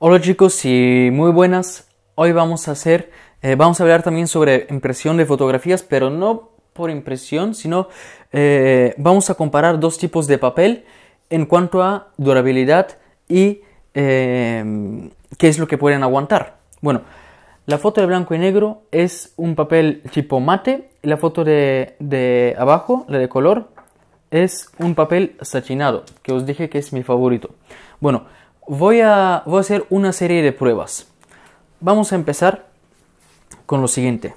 Hola chicos y muy buenas. Hoy vamos a hacer, eh, vamos a hablar también sobre impresión de fotografías, pero no por impresión, sino eh, vamos a comparar dos tipos de papel en cuanto a durabilidad y em, qué es lo que pueden aguantar. Bueno, la foto de blanco y negro es un papel tipo mate, y la foto de, de abajo, la de color, es un papel satinado, que os dije que es mi favorito. Bueno, Voy a, voy a hacer una serie de pruebas. Vamos a empezar con lo siguiente.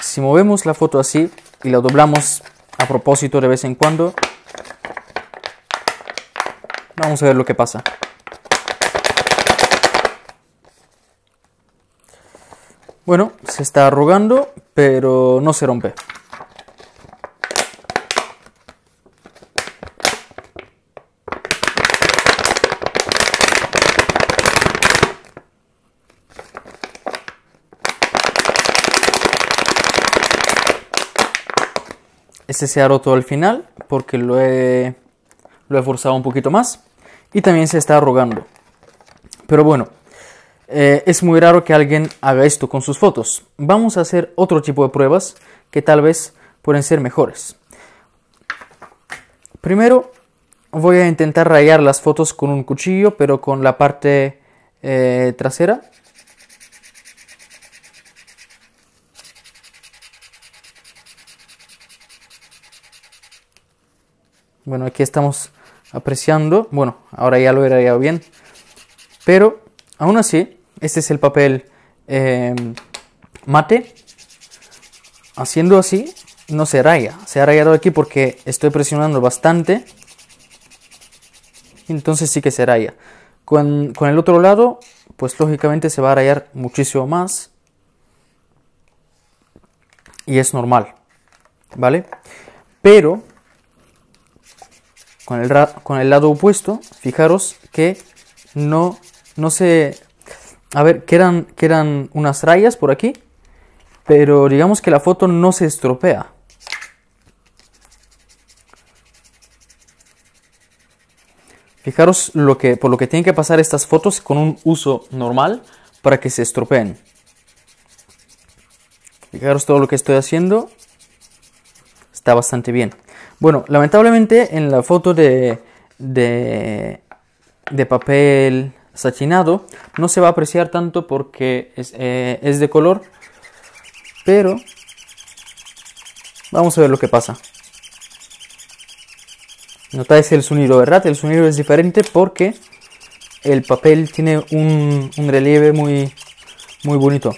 Si movemos la foto así y la doblamos a propósito de vez en cuando, vamos a ver lo que pasa. Bueno, se está arrugando, pero no se rompe. Este se ha roto al final porque lo he, lo forzado un poquito más. Y también se está arrugando. Pero bueno, eh, es muy raro que alguien haga esto con sus fotos. Vamos a hacer otro tipo de pruebas que tal vez pueden ser mejores. Primero voy a intentar rayar las fotos con un cuchillo, pero con la parte eh, trasera Bueno, aquí estamos apreciando. Bueno, ahora ya lo he rayado bien. Pero aún así, este es el papel em, mate. Haciendo así, no se raya. Se ha rayado aquí porque estoy presionando bastante. Entonces sí que se raya. Con, con el otro lado, pues lógicamente se va a rayar muchísimo más. Y es normal. ¿Vale? Pero con el, lado opuesto, fijaros que no, no se... A ver, que eran unas rayas por aquí, pero digamos que la foto no se estropea. Fijaros lo que, por lo que tienen que pasar estas fotos con un uso normal para que se estropeen. Fijaros todo lo que estoy haciendo. Está bastante bien. Bueno, lamentablemente en la foto de, de, papel sachinado no se va a apreciar tanto porque es, eh, de color, pero vamos a ver lo que pasa. Notáis el sonido, ¿verdad? El sonido es diferente porque el papel tiene un, relieve muy, muy bonito.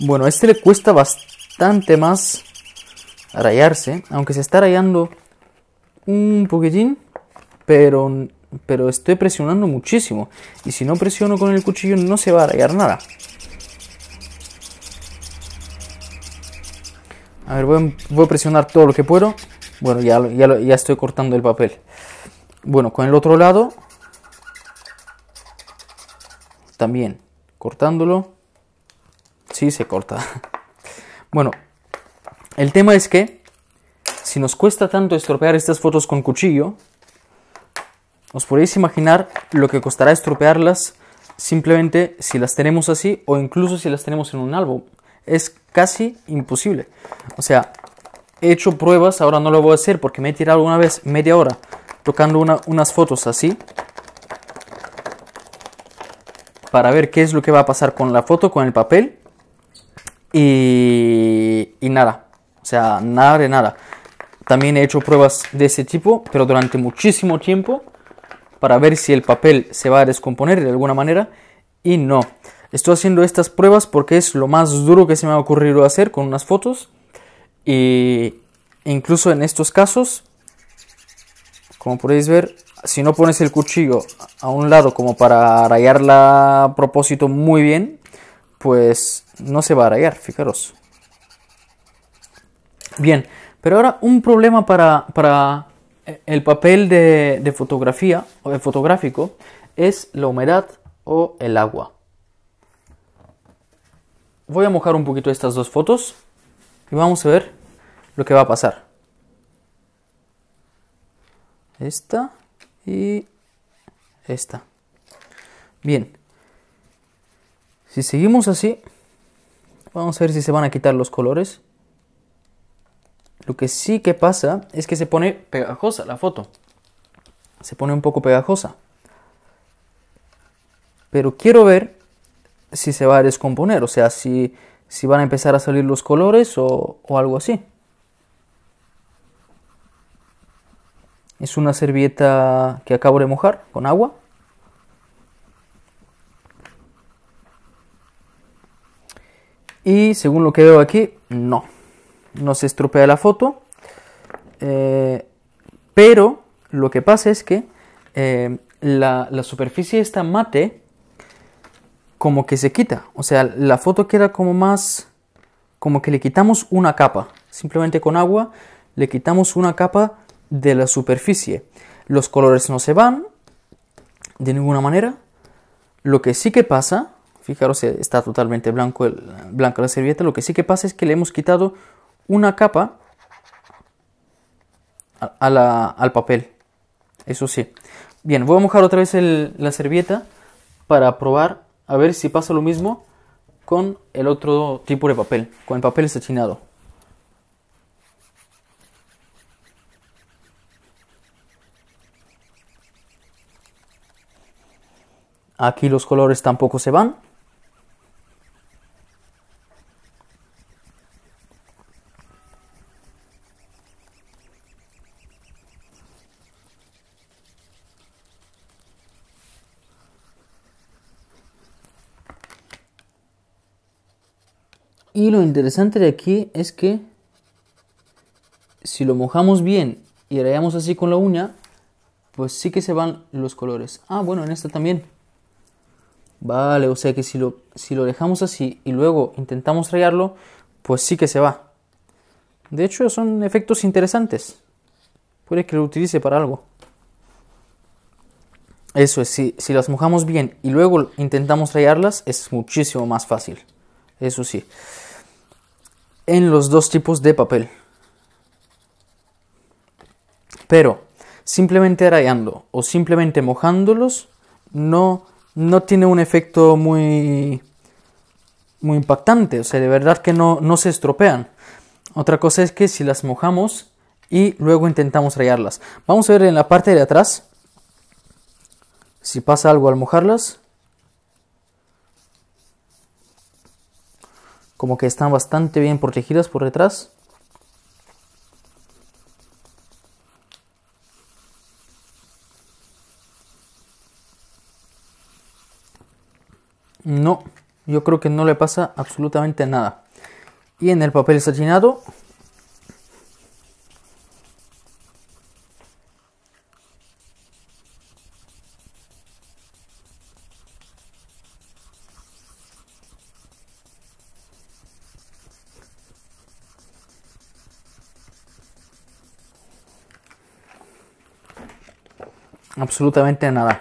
Bueno, este le cuesta bastante más rayarse, aunque se está rayando un poquitín, pero, pero estoy presionando muchísimo. Y si no presiono con el cuchillo no se va a rayar nada. A ver, voy a, voy a presionar todo lo que puedo. Bueno, ya, ya, ya estoy cortando el papel. Bueno, con el otro lado. También cortándolo. Sí, se corta. Bueno, el tema es que si nos cuesta tanto estropear estas fotos con cuchillo, os podéis imaginar lo que costará estropearlas simplemente si las tenemos así o incluso si las tenemos en un álbum. Es casi imposible. O sea, he hecho pruebas, ahora no lo voy a hacer porque me he tirado una vez media hora tocando unas fotos así para ver qué es lo que va a pasar con la foto, con el papel y nada. O sea, nada de nada. También he hecho pruebas de ese tipo, pero durante muchísimo tiempo, para ver si el papel se va a descomponer de alguna manera, y no. Estoy haciendo estas pruebas porque es lo más duro que se me ha ocurrido hacer con unas fotos. Y incluso en estos casos, como podéis ver, si no pones el cuchillo a un lado como para rayarla a propósito muy bien, pues no se va a rayar, fijaros. Bien, pero ahora un problema para, eh, el papel de, fotografía o de fotográfico es la humedad o el agua. Voy a mojar un poquito estas dos fotos y vamos a ver lo que va a pasar. Esta y esta. Bien. Si seguimos así, vamos a ver si se van a quitar los colores. Lo que sí que pasa es que se pone pegajosa la foto. Se pone un poco pegajosa. Pero quiero ver si se va a descomponer, o sea, si, si van a empezar a salir los colores o, o algo así. Es una servilleta que acabo de mojar con agua. Y según lo que veo aquí, no no se estropea la foto. Eh, pero lo que pasa es que eh, la, la, superficie está mate como que se quita. O sea, la foto queda como más... como que le quitamos una capa. Simplemente con agua le quitamos una capa de la superficie. Los colores no se van de ninguna manera. Lo que sí que pasa, fijaros, eh, está totalmente blanco el, blanca la servilleta, lo que sí que pasa es que le hemos quitado una capa al papel. Eso sí. Bien, voy a mojar otra vez la servilleta para probar a ver si pasa lo mismo con el otro tipo de papel, con el papel sechinado. Aquí los colores tampoco se van. Y lo interesante de aquí es que si lo mojamos bien y rayamos así con la uña, pues sí que se van los colores. Ah, bueno, en esta también. Vale, o sea que si lo, si lo dejamos así y luego intentamos rayarlo, pues sí que se va. De hecho, son efectos interesantes. Puede que lo utilice para algo. Eso es, si, si las mojamos bien y luego intentamos rayarlas, es muchísimo más fácil. Eso sí en los dos tipos de papel. Pero simplemente rayando o simplemente mojándolos no, no tiene un efecto muy, muy impactante. O sea, de verdad que no, no se estropean. Otra cosa es que si las mojamos y luego intentamos rayarlas. Vamos a ver en la parte de atrás si pasa algo al mojarlas. como que están bastante bien protegidas por detrás. No, yo creo que no le pasa absolutamente nada. Y en el papel satinado absolutamente nada.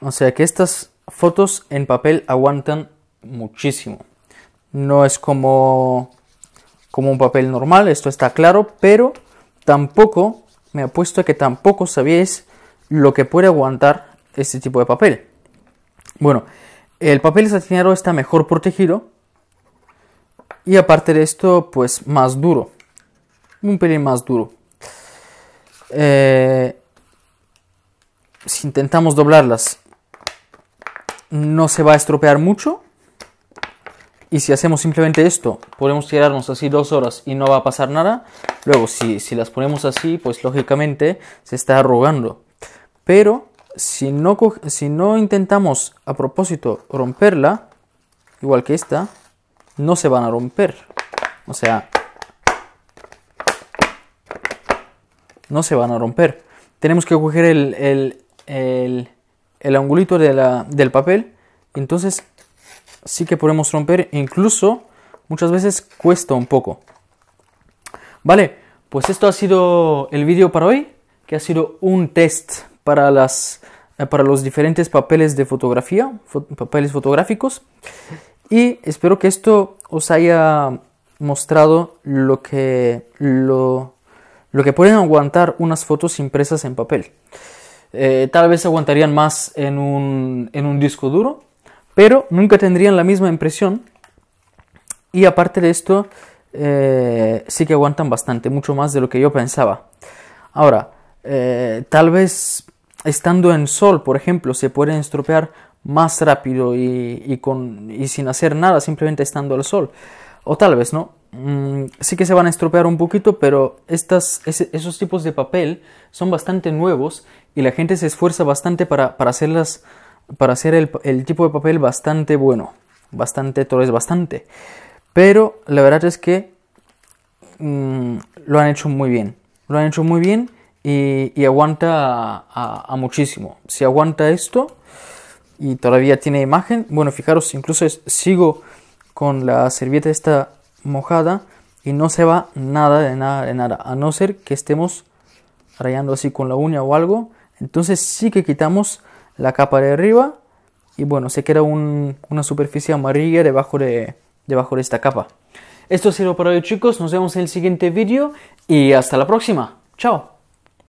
O sea que estas fotos en papel aguantan muchísimo. No es como, como un papel normal, esto está claro, pero tampoco, me apuesto a que tampoco sabíais lo que puede aguantar este tipo de papel. Bueno, el papel satinado está mejor protegido y aparte de esto, pues más duro, un pelín más duro. Eh, si intentamos doblarlas, no se va a estropear mucho. Y si hacemos simplemente esto, podemos tirarnos así dos horas y no va a pasar nada. Luego, si, las ponemos así, pues lógicamente se está arrugando. Pero si no, si no intentamos a propósito romperla, igual que esta, no se van a romper. O sea, no se van a romper. Tenemos que coger el, el, el, angulito de la, del papel. Entonces sí que podemos romper. Incluso muchas veces cuesta un poco. Vale, pues esto ha sido el vídeo para hoy. Que ha sido un test para, las, eh, para los diferentes papeles de fotografía. papeles fotográficos. Y espero que esto os haya mostrado lo que lo lo que pueden aguantar unas fotos impresas en papel. Eh, tal vez aguantarían más en un, en un disco duro, pero nunca tendrían la misma impresión. Y aparte de esto, eh, sí que aguantan bastante, mucho más de lo que yo pensaba. Ahora, eh, tal vez estando en sol, por ejemplo, se pueden estropear más rápido y, con, y sin hacer nada, simplemente estando al sol o tal vez no, mm, sí que se van a estropear un poquito, pero estas, esos tipos de papel son bastante nuevos y la gente se esfuerza bastante para, para hacerlas, para hacer el, tipo de papel bastante bueno, bastante, todo es bastante. Pero la verdad es que mm, lo han hecho muy bien, lo han hecho muy bien y, aguanta a, muchísimo. Si aguanta esto y todavía tiene imagen, bueno, fijaros, incluso sigo con la servilleta esta mojada y no se va nada de nada de nada, a no ser que estemos rayando así con la uña o algo. Entonces sí que quitamos la capa de arriba y bueno, se queda una superficie amarilla debajo de, debajo de esta capa. Esto ha sido por hoy chicos, nos vemos en el siguiente vídeo y hasta la próxima. Chao.